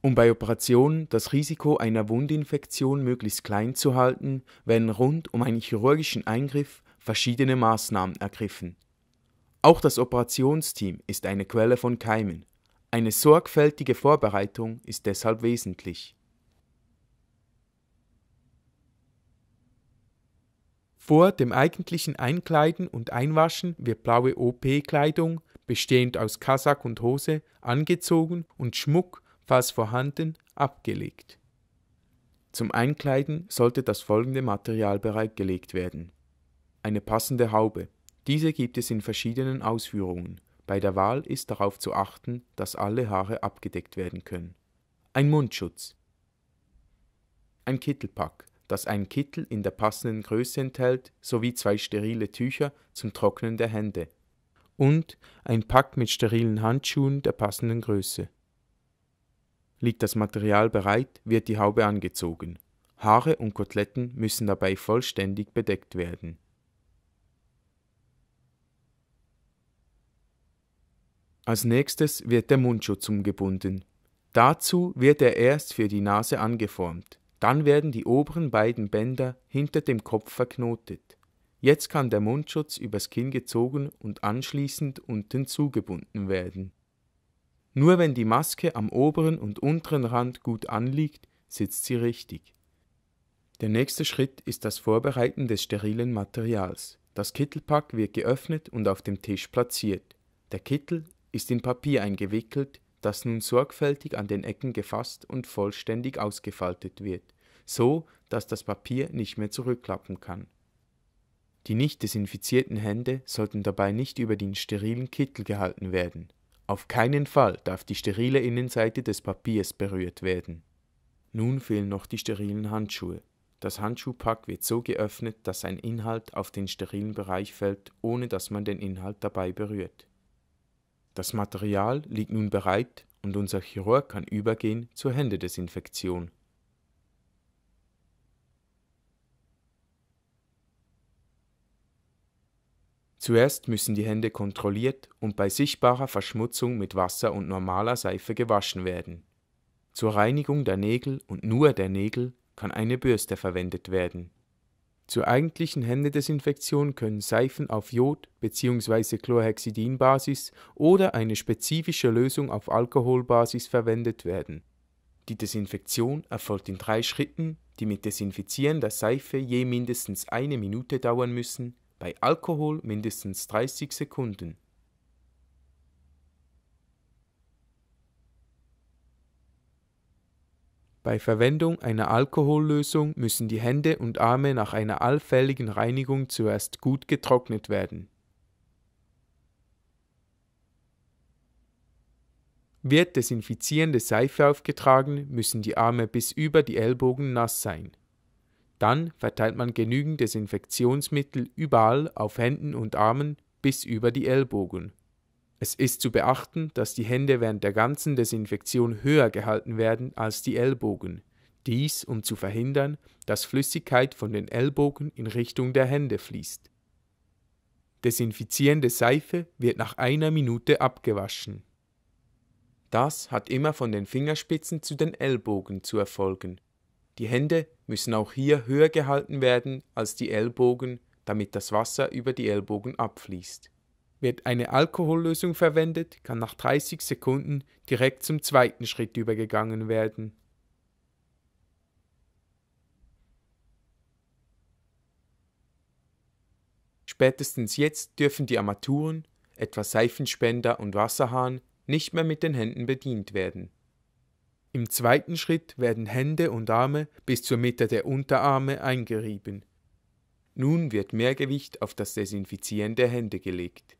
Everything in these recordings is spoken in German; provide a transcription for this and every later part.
Um bei Operationen das Risiko einer Wundinfektion möglichst klein zu halten, werden rund um einen chirurgischen Eingriff verschiedene Maßnahmen ergriffen. Auch das Operationsteam ist eine Quelle von Keimen. Eine sorgfältige Vorbereitung ist deshalb wesentlich. Vor dem eigentlichen Einkleiden und Einwaschen wird blaue OP-Kleidung, bestehend aus Kasak und Hose, angezogen und Schmuck falls vorhanden, abgelegt. Zum Einkleiden sollte das folgende Material bereitgelegt werden. Eine passende Haube. Diese gibt es in verschiedenen Ausführungen. Bei der Wahl ist darauf zu achten, dass alle Haare abgedeckt werden können. Ein Mundschutz. Ein Kittelpack, das einen Kittel in der passenden Größe enthält, sowie zwei sterile Tücher zum Trocknen der Hände. Und ein Pack mit sterilen Handschuhen der passenden Größe. Liegt das Material bereit, wird die Haube angezogen. Haare und Koteletten müssen dabei vollständig bedeckt werden. Als nächstes wird der Mundschutz umgebunden. Dazu wird er erst für die Nase angeformt. Dann werden die oberen beiden Bänder hinter dem Kopf verknotet. Jetzt kann der Mundschutz übers Kinn gezogen und anschließend unten zugebunden werden nur wenn die Maske am oberen und unteren Rand gut anliegt, sitzt sie richtig. Der nächste Schritt ist das Vorbereiten des sterilen Materials. Das Kittelpack wird geöffnet und auf dem Tisch platziert. Der Kittel ist in Papier eingewickelt, das nun sorgfältig an den Ecken gefasst und vollständig ausgefaltet wird, so dass das Papier nicht mehr zurückklappen kann. Die nicht desinfizierten Hände sollten dabei nicht über den sterilen Kittel gehalten werden. Auf keinen Fall darf die sterile Innenseite des Papiers berührt werden. Nun fehlen noch die sterilen Handschuhe. Das Handschuhpack wird so geöffnet, dass ein Inhalt auf den sterilen Bereich fällt, ohne dass man den Inhalt dabei berührt. Das Material liegt nun bereit und unser Chirurg kann übergehen zur Händedesinfektion. Zuerst müssen die Hände kontrolliert und bei sichtbarer Verschmutzung mit Wasser und normaler Seife gewaschen werden. Zur Reinigung der Nägel und nur der Nägel kann eine Bürste verwendet werden. Zur eigentlichen Händedesinfektion können Seifen auf Jod- bzw. Chlorhexidinbasis oder eine spezifische Lösung auf Alkoholbasis verwendet werden. Die Desinfektion erfolgt in drei Schritten, die mit Desinfizieren der Seife je mindestens eine Minute dauern müssen bei Alkohol mindestens 30 Sekunden. Bei Verwendung einer Alkohollösung müssen die Hände und Arme nach einer allfälligen Reinigung zuerst gut getrocknet werden. Wird desinfizierende Seife aufgetragen, müssen die Arme bis über die Ellbogen nass sein dann verteilt man genügend Desinfektionsmittel überall auf Händen und Armen bis über die Ellbogen. Es ist zu beachten, dass die Hände während der ganzen Desinfektion höher gehalten werden als die Ellbogen. Dies, um zu verhindern, dass Flüssigkeit von den Ellbogen in Richtung der Hände fließt. Desinfizierende Seife wird nach einer Minute abgewaschen. Das hat immer von den Fingerspitzen zu den Ellbogen zu erfolgen. Die Hände müssen auch hier höher gehalten werden als die Ellbogen, damit das Wasser über die Ellbogen abfließt. Wird eine Alkohollösung verwendet, kann nach 30 Sekunden direkt zum zweiten Schritt übergegangen werden. Spätestens jetzt dürfen die Armaturen, etwa Seifenspender und Wasserhahn, nicht mehr mit den Händen bedient werden. Im zweiten Schritt werden Hände und Arme bis zur Mitte der Unterarme eingerieben. Nun wird mehr Gewicht auf das Desinfizieren der Hände gelegt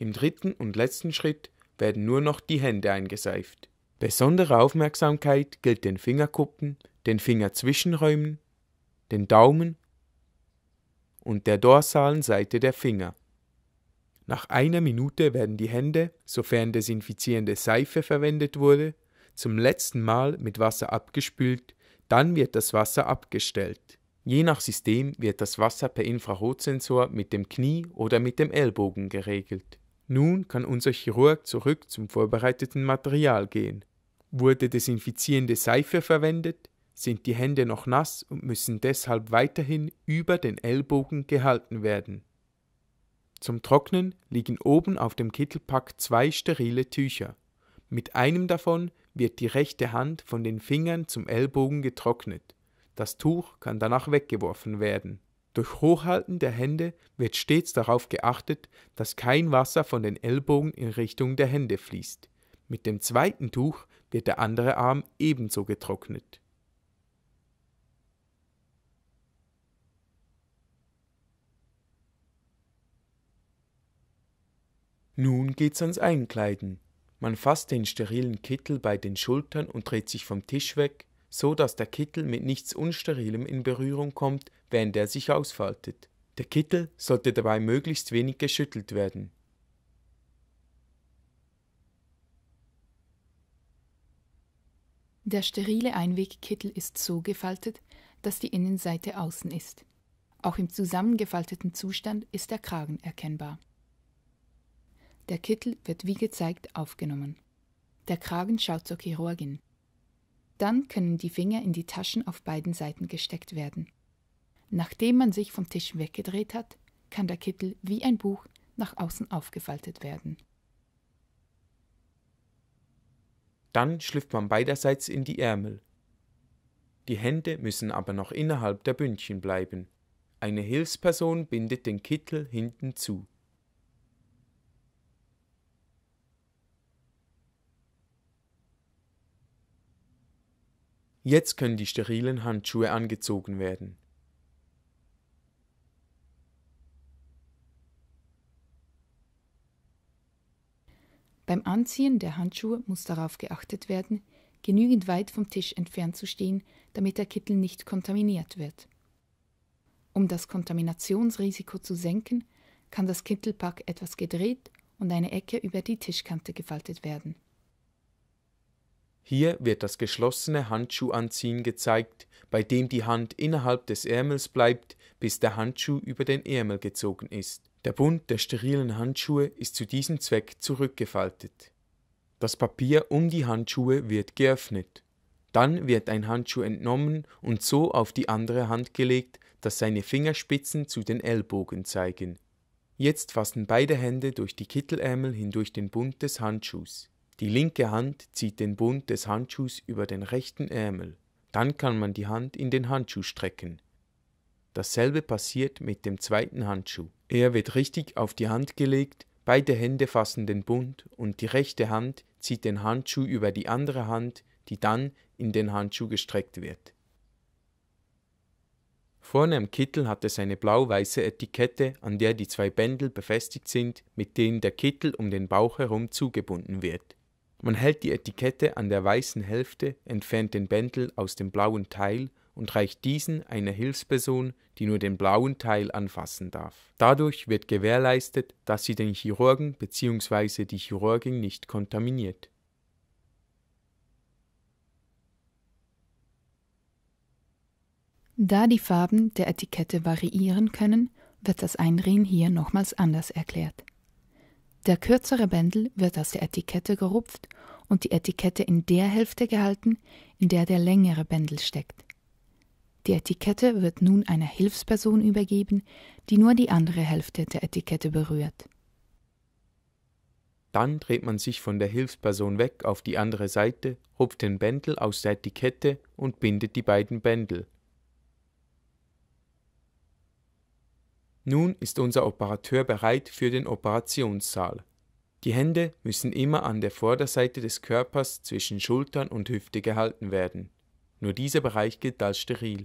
Im dritten und letzten Schritt werden nur noch die Hände eingeseift. Besondere Aufmerksamkeit gilt den Fingerkuppen, den Fingerzwischenräumen, den Daumen und der dorsalen Seite der Finger. Nach einer Minute werden die Hände, sofern desinfizierende Seife verwendet wurde, zum letzten Mal mit Wasser abgespült, dann wird das Wasser abgestellt. Je nach System wird das Wasser per Infrarotsensor mit dem Knie oder mit dem Ellbogen geregelt. Nun kann unser Chirurg zurück zum vorbereiteten Material gehen. Wurde desinfizierende Seife verwendet, sind die Hände noch nass und müssen deshalb weiterhin über den Ellbogen gehalten werden. Zum Trocknen liegen oben auf dem Kittelpack zwei sterile Tücher. Mit einem davon wird die rechte Hand von den Fingern zum Ellbogen getrocknet. Das Tuch kann danach weggeworfen werden. Durch Hochhalten der Hände wird stets darauf geachtet, dass kein Wasser von den Ellbogen in Richtung der Hände fließt. Mit dem zweiten Tuch wird der andere Arm ebenso getrocknet. Nun geht's ans Einkleiden. Man fasst den sterilen Kittel bei den Schultern und dreht sich vom Tisch weg, so dass der Kittel mit nichts Unsterilem in Berührung kommt, während er sich ausfaltet. Der Kittel sollte dabei möglichst wenig geschüttelt werden. Der sterile Einwegkittel ist so gefaltet, dass die Innenseite außen ist. Auch im zusammengefalteten Zustand ist der Kragen erkennbar. Der Kittel wird wie gezeigt aufgenommen. Der Kragen schaut zur Chirurgin. Dann können die Finger in die Taschen auf beiden Seiten gesteckt werden. Nachdem man sich vom Tisch weggedreht hat, kann der Kittel wie ein Buch nach außen aufgefaltet werden. Dann schlüpft man beiderseits in die Ärmel. Die Hände müssen aber noch innerhalb der Bündchen bleiben. Eine Hilfsperson bindet den Kittel hinten zu. Jetzt können die sterilen Handschuhe angezogen werden. Beim Anziehen der Handschuhe muss darauf geachtet werden, genügend weit vom Tisch entfernt zu stehen, damit der Kittel nicht kontaminiert wird. Um das Kontaminationsrisiko zu senken, kann das Kittelpack etwas gedreht und eine Ecke über die Tischkante gefaltet werden. Hier wird das geschlossene Handschuhanziehen gezeigt, bei dem die Hand innerhalb des Ärmels bleibt, bis der Handschuh über den Ärmel gezogen ist. Der Bund der sterilen Handschuhe ist zu diesem Zweck zurückgefaltet. Das Papier um die Handschuhe wird geöffnet. Dann wird ein Handschuh entnommen und so auf die andere Hand gelegt, dass seine Fingerspitzen zu den Ellbogen zeigen. Jetzt fassen beide Hände durch die Kittelärmel hindurch den Bund des Handschuhs die linke Hand zieht den Bund des Handschuhs über den rechten Ärmel, dann kann man die Hand in den Handschuh strecken. Dasselbe passiert mit dem zweiten Handschuh. Er wird richtig auf die Hand gelegt, beide Hände fassen den Bund und die rechte Hand zieht den Handschuh über die andere Hand, die dann in den Handschuh gestreckt wird. Vorne am Kittel hat es eine blau-weiße Etikette, an der die zwei Bändel befestigt sind, mit denen der Kittel um den Bauch herum zugebunden wird. Man hält die Etikette an der weißen Hälfte, entfernt den Bändel aus dem blauen Teil und reicht diesen einer Hilfsperson, die nur den blauen Teil anfassen darf. Dadurch wird gewährleistet, dass sie den Chirurgen bzw. die Chirurgin nicht kontaminiert. Da die Farben der Etikette variieren können, wird das Einrehen hier nochmals anders erklärt. Der kürzere Bändel wird aus der Etikette gerupft und die Etikette in der Hälfte gehalten, in der der längere Bändel steckt. Die Etikette wird nun einer Hilfsperson übergeben, die nur die andere Hälfte der Etikette berührt. Dann dreht man sich von der Hilfsperson weg auf die andere Seite, rupft den Bändel aus der Etikette und bindet die beiden Bändel Nun ist unser Operateur bereit für den Operationssaal. Die Hände müssen immer an der Vorderseite des Körpers zwischen Schultern und Hüfte gehalten werden. Nur dieser Bereich gilt als steril